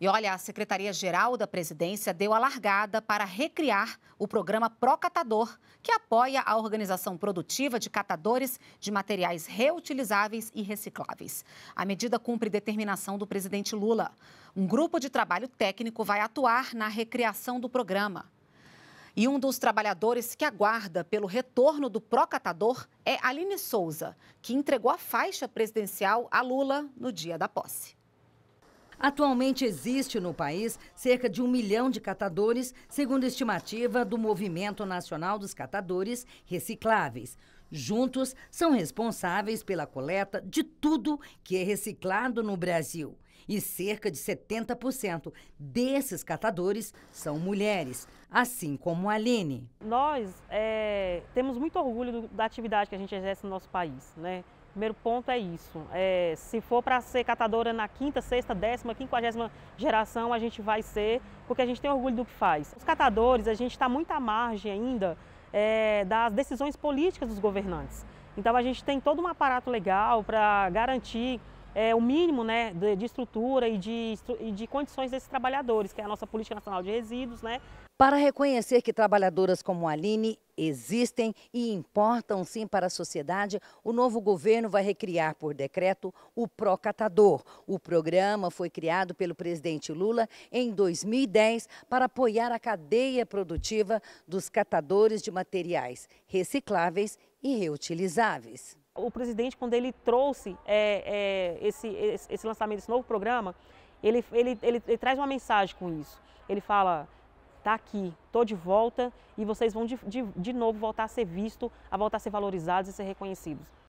E olha, a Secretaria-Geral da Presidência deu a largada para recriar o programa Procatador, que apoia a organização produtiva de catadores de materiais reutilizáveis e recicláveis. A medida cumpre determinação do presidente Lula. Um grupo de trabalho técnico vai atuar na recriação do programa. E um dos trabalhadores que aguarda pelo retorno do Procatador é Aline Souza, que entregou a faixa presidencial a Lula no dia da posse. Atualmente existe no país cerca de um milhão de catadores, segundo estimativa do Movimento Nacional dos Catadores Recicláveis. Juntos, são responsáveis pela coleta de tudo que é reciclado no Brasil. E cerca de 70% desses catadores são mulheres, assim como a Aline. Nós é, temos muito orgulho do, da atividade que a gente exerce no nosso país. Né? primeiro ponto é isso. É, se for para ser catadora na quinta, sexta, décima, quinquagésima geração, a gente vai ser, porque a gente tem orgulho do que faz. Os catadores, a gente está muito à margem ainda é, das decisões políticas dos governantes. Então a gente tem todo um aparato legal para garantir é, o mínimo né, de, de estrutura e de, e de condições desses trabalhadores, que é a nossa Política Nacional de Resíduos. Né. Para reconhecer que trabalhadoras como a Aline existem e importam sim para a sociedade, o novo governo vai recriar por decreto o Procatador. O programa foi criado pelo presidente Lula em 2010 para apoiar a cadeia produtiva dos catadores de materiais recicláveis e reutilizáveis. O presidente, quando ele trouxe é, é, esse, esse lançamento desse novo programa, ele, ele, ele, ele, traz uma mensagem com isso. Ele fala, tá aqui, tô de volta e vocês vão de, de, de novo voltar a ser visto, a voltar a ser valorizados e ser reconhecidos.